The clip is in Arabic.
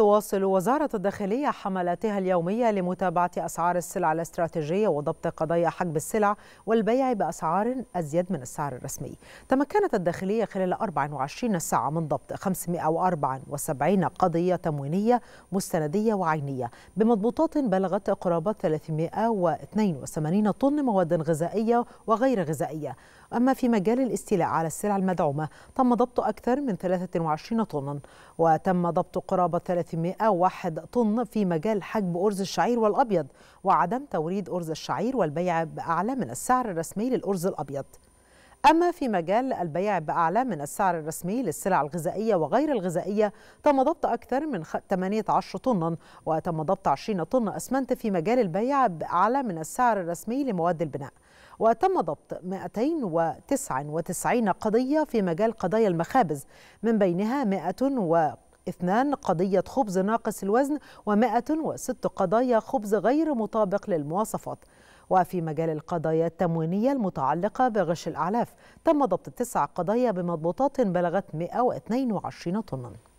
تواصل وزارة الداخلية حملاتها اليومية لمتابعة أسعار السلع الاستراتيجية وضبط قضايا حجب السلع والبيع بأسعار أزيد من السعر الرسمي تمكنت الداخلية خلال 24 ساعة من ضبط 574 قضية تموينية مستندية وعينية بمضبوطات بلغت قرابة 382 طن مواد غذائية وغير غذائية أما في مجال الاستيلاء على السلع المدعومة تم ضبط أكثر من 23 طنا وتم ضبط قرابة 300 301 طن في مجال حجب أرز الشعير والأبيض وعدم توريد أرز الشعير والبيع بأعلى من السعر الرسمي للأرز الأبيض أما في مجال البيع بأعلى من السعر الرسمي للسلع الغذائية وغير الغذائية تم ضبط أكثر من 18 طنا وتم ضبط 20 طن أسمنت في مجال البيع بأعلى من السعر الرسمي لمواد البناء وتم ضبط 299 قضية في مجال قضايا المخابز من بينها 100 اثنان قضية خبز ناقص الوزن و106 قضايا خبز غير مطابق للمواصفات وفي مجال القضايا التموينية المتعلقة بغش الأعلاف تم ضبط تسع قضايا بمضبوطات بلغت 122 طناً